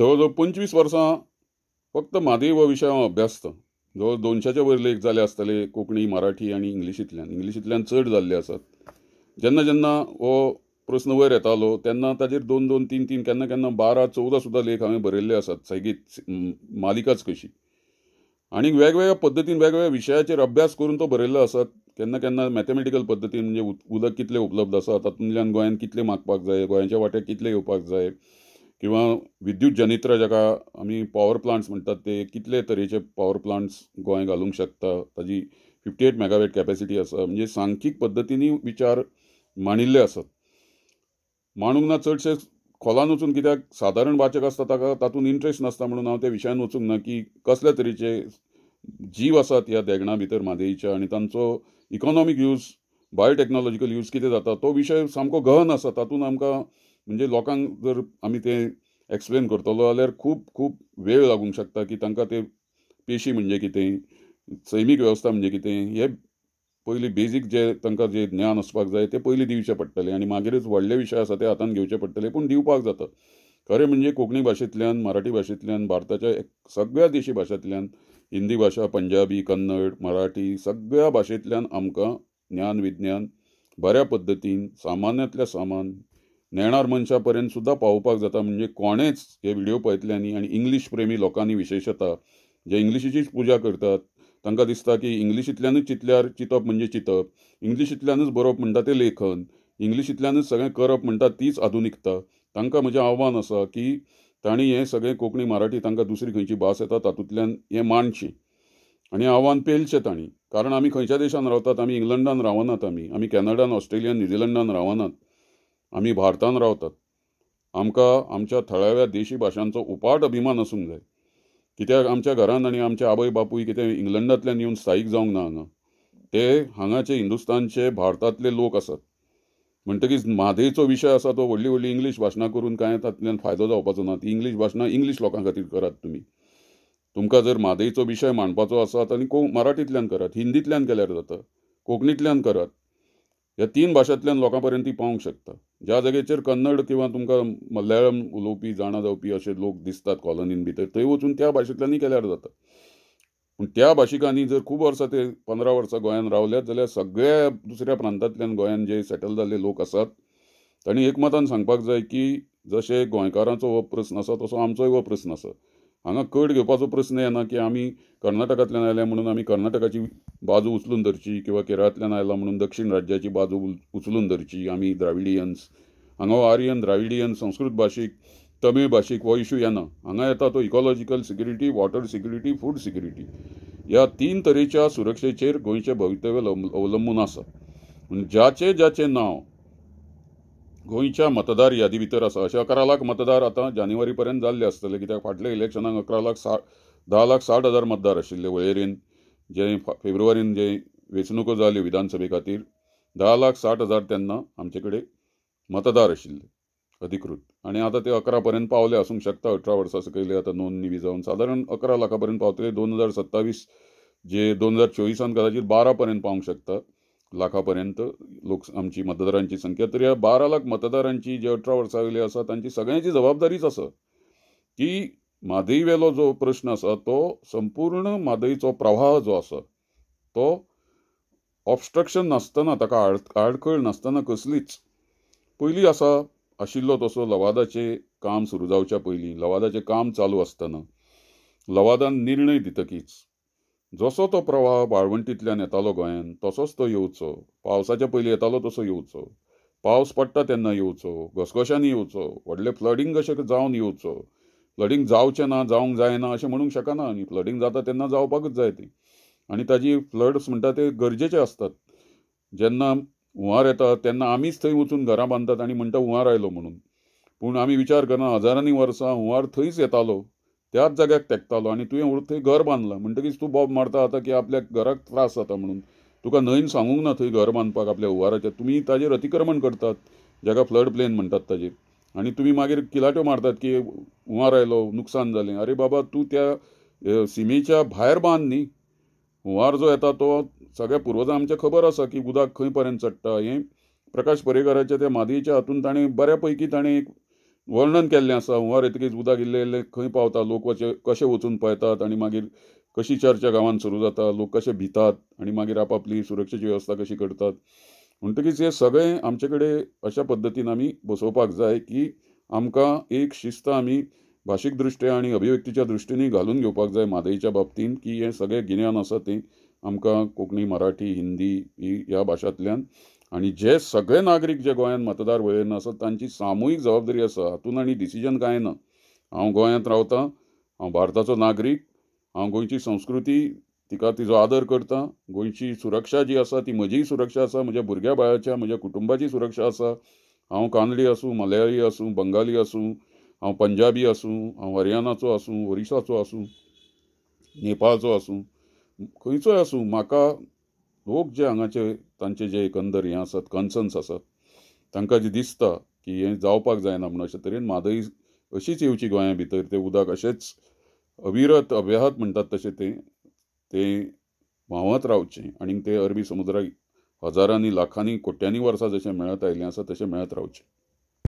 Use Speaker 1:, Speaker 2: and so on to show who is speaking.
Speaker 1: जवळ पंचवीस वर्सां फक्त महादेव हो विशय हांव अभ्यासत जवळ दोनशाच्या वयर लेख जाले आसतले कोंकणी मराठी आनी इंग्लिशींतल्यान इंग्लिशींतल्यान चड जाल्ले आसात जेन्ना जेन्ना हो प्रस्न वयर येतालो तेन्ना ताजेर दोन दोन तीन तीन केन्ना केन्ना बारा चवदा सुद्दां लेख हांवें बरयल्ले आसात सैगीत मालिकाच कशी आनीक वेगवेगळ्या पद्दतीन वेगवेगळ्या विषयाचे अभ्यास करून तो बरयल्लो आसात केन्ना केन्ना मॅथमॅटिकल पद्दतीन म्हणजे उदक कितले उपलब्ध आसा तातूंतल्यान गोंयांत कितले मागपाक जाय गोंयाच्या वाट्याक कितले येवपाक जाय किंवा विद्युत जनित्र जेका आम्ही पॉवर प्लांट्स म्हणतात ते कितले तरेचे पॉवर प्लांट्स गोंय घालूंक शकता ताजी फिफ्टी एट मेगावेट कॅपेसिटी आसा म्हणजे सांख्यिक पद्दतींनी विचार मांडिल्ले आसात मांडूंक ना चडशे खोलान वचून कित्याक सादारण वाचक आसता ताका तातूंत इंट्रस्ट नासता म्हणून हांव त्या विशयान वचूंक ना की कसले तरेचे जीव आसात ह्या देगणा भितर म्हादेईच्या आनी तांचो इकॉनॉमीक यूज बायोटेक्नॉलॉजिकल यूज कितें जाता तो विशय सामको गहन आसा तातूंत आमकां म्हणजे लोकांक जर आमी ते एक्सप्लेन करतलो जाल्यार खूब खूब वेळ लागूंक शकता की तांकां ते पेशी म्हणजे कितें सैमीक वेवस्था म्हणजे कितें हे पयलीं बेजीक जे तांकां जे ज्ञान आसपाक जाय तें पयलीं दिवचें पडटलें आनी मागीरच व्हडले विशय आसा ते हातांत घेवचे पडटले पूण दिवपाक जाता खरें म्हणजे कोंकणी भाशेंतल्यान मराठी भाशेंतल्यान भारताच्या सगळ्या देशी भाशांतल्यान हिंदी भाशा पंजाबी कन्नड मराठी सगळ्या भाशेंतल्यान आमकां ज्ञान विज्ञान बऱ्या पद्दतीन सामान्यांतल्या सामान नेणार मनशापर्यंत सुद्दां पावोवपाक जाता म्हणजे कोणेच हे व्हिडिओ पळयतल्यांनी आणि इंग्लीश प्रेमी लोकांनी विशेशतः जे इंग्लिशीचीच पुजा करतात तांकां दिसता की इंग्लिशींतल्यानूच चितल्यार चिंतप म्हणजे चिंतप इंग्लिशींतल्यानूच बरोवप म्हणटा ते लेखन इंग्लिशींतल्यानूच सगळें करप म्हणटा तीच आधुनिकता तांकां म्हजें आव्हान आसा की तांणी हें सगळें कोंकणी मराठी तांकां दुसरी खंयची भास येता तातूंतल्यान हें मांडची आनी आव्हान पेलचें तांणी कारण आमी खंयच्या देशांत रावतात आमी इंग्लंडान रावनात आमी आमी कॅनडान ऑस्ट्रेलियान न्युझिलंडान रावनात आमी भारतात रावतात आमकां आमच्या थळाव्या देशी भाशांचो उपाट अभिमान आसूंक जाय कित्याक आमच्या घरांत आनी आमचे आवय बापूय कितें इंग्लंडांतल्यान येवन स्थायीक जावंक ना हांगा ते हांगाचे हिंदुस्तानचे भारतांतले लोक आसात म्हणटकीच म्हादयचो विशय आसा तो व्हडली व्हडली इंग्लीश भाशणां करून कांय तातल्यान फायदो जावपाचो ना ती इंग्लीश भाशणां इंग्लीश लोकां खातीर करात तुमी तुमकां जर म्हादयचो विशय मांडपाचो आसात आनी को मराठीतल्यान करात हिंदीतल्यान केल्यार जाता कोंकणींतल्यान करात ह्या तीन भाशांतल्यान लोकांपर्यंत ती पावंक शकता ज्या जागेचेर कन्नड किंवा तुमकां मल्याळम उलोवपी जाणा जावपी अशे लोक दिसतात कॉलनीन भितर थंय वचून त्या भाशेंतल्यानूय केल्यार जाता पूण त्या भाशिकांनी जर खूब वर्सां ते पंदरा वर्सां गोंयांत रावल्यात जाल्यार सगळ्या दुसऱ्या प्रांतांतल्यान गोंयांत जे सेटल जाल्ले लोक आसात तांणी एकमतान सांगपाक जाय की जशें गोंयकारांचो हो प्रस्न आसा तसो आमचोय हो प्रस्न आसा हांगा कट घेवपाचो प्रस्न येना की आमी कर्नाटकांतल्यान आयल्या म्हणून आमी कर्नाटकाची बाजू उचलून धरची किंवा केरळांतल्यान आयला म्हणून दक्षिण राज्याची बाजू उचलून धरची आमी द्राविडियन्स हांगा आर्यन द्राविडियन्स संस्कृत भाशीक तमिळ भाशेक हो इशू येना हांगा येता तो ecological security water security food security ह्या तीन तरेच्या सुरक्षेचेर गोंयचें भवितव्य अवलंबून आसा ज्याचे ज्याचे नांव गोंयच्या मतदार यादी भितर आसा अशे अकरा लाख मतदार आतां जानेवारी पर्यंत जाल्ले आसतले कित्याक फाटल्या इलेक्शनाक अकरा लाख सा धा लाख साठ हजार मतदार आशिल्ले वळेरेन जे फेब्रुवारीन जे वेंचणुको जाल्यो विधानसभे खातीर धा लाख साठ हजार तेन्ना आमचे कडेन मतदार आशिल्ले अधिकृत आनी आतां ते अकरा पर्यंत पावले आसूंक शकता अठरा वर्सां सकयले आतां नोंदणी बी जावन सादारण अकरा लाखा पर्यंत पावतले दोन हजार सत्तावीस जे दोन हजार चोवीसान कदाचित बारा पर्यंत पावंक शकता लाखापर्यंत लोक आमची मतदारांची संख्या तर ह्या बारा लाख मतदारांची जे अठरा वर्सावेले असा त्यांची सगळ्यांची जबाबदारीच आसा की वेलो जो प्रश्न असा तो संपूर्ण मादईचा प्रवाह जो असा तो ऑबस्ट्रक्शन नासतना ताका आड आडखळ नासतना कसलीच पयलीं असा आशिल्लो तसो लवादाचे काम सुरू जावच्या पयलीं लवादाचे काम चालू आसतना लवादान निर्णय दितकीच जसो तो प्रवाह बाळवंटीतल्यान येतालो गोंयांत तसोच तो येवचो पावसाच्या पयलीं येतालो तसो येवचो पावस पडटा तेन्ना येवचो घसघश्यांनी येवचो व्हडलें फ्लडींग कशें जावन येवचो फ्लडींग जावचें ना जावंक जायना अशें म्हणूंक शकना न्ही फ्लडींग जाता तेन्ना जावपाकच जाय ती आनी ताजी फ्लड्स म्हणटा ते गरजेचे असतात जेन्ना हुंवार येता तेन्ना आमीच थंय वचून घरां बांदतात आनी म्हणटा हुंवार आयलो म्हणून पूण आमी विचार करना हजारांनी वर्सां हुंवार थंयच येतालो त्याच जाग्याक तेकतालो आणि तुवें थंय घर बांदलां म्हणटकीच तूं बॉब मारता आतां की आपल्याक घराक त्रास जाता म्हणून तुका न्हंयन सांगूंक ना थंय घर बांदपाक आपल्या हुंवाराचें तुमी ताजेर अतिक्रमण करतात जाका फ्लड प्लेन म्हणटात ताजेर आनी तुमी मागीर किलाट्यो मारतात की हुंवार आयलो नुकसान जालें अरे बाबा तूं त्या सिमेच्या भायर बांद न्ही हुंवार जो येता तो सगळ्या पुर्वजां आमच्या खबर आसा की उदक खंय पर्यंत चडटा हें प्रकाश पर्येकाराच्या त्या मादयेच्या हातून ताणें बऱ्या पैकी ताणें एक वर्णन केल्लें आसा हुंवार येतकीच उदक इल्लें इल्लें खंय पावता लोक वचे कशें वचून पळयतात आनी मागीर कशी चर्चा गांवांत सुरू जाता लोक कशे भितात आनी मागीर आपापली सुरक्षेची व्यवस्था कशी करतात म्हणटकीच हें सगळें आमचे कडेन अशा पद्दतीन आमी बसोवपाक जाय की आमकां एक शिस्त आमी भाशीक दृश्ट्या आनी अभिव्यक्तीच्या दृश्टीनी घालून घेवपाक जाय म्हादयच्या बाबतीन की हें सगळें गिन्यान आसा तें आमकां कोंकणी मराठी हिंदी ही ह्या भाशांतल्यान आणि जे सगळे नागरिक जे गोंयांत मतदार वळेन आसात तांची सामूहिक जबाबदारी आसा हातूंत आनी डिसिजन कांय ना हांव गोंयांत रावतां हांव भारताचो नागरीक हांव गोंयची संस्कृती तिका तिजो आदर करतां गोंयची सुरक्षा जी आसा ती म्हजीय सुरक्षा आसा म्हज्या भुरग्या बाळाच्या म्हज्या कुटुंबाची सुरक्षा आसा हांव कानडी आसूं मलयाळी आसूं बंगाली आसूं हांव पंजाबी आसूं हांव हरियाणाचो आसूं ओरिसाचो आसूं नेपाळचो आसूं खंयचोय आसूं म्हाका लोक जे हांगाचे तांचे जे एकंदर हे आसात कन्सन्स आसात तांकां जें दिसता की हें जावपाक जायना म्हण अशें तरेन अशीच येवची गोंया भितर तें उदक अशेंच अविरत अव्याहत म्हणटात तशें तें तें व्हांवत रावचें आनी तें अरबी समुद्राक हजारांनी लाखांनी कोट्यांनी वर्सां जशें मेळत आयिल्लें आसा तशें मेळत रावचें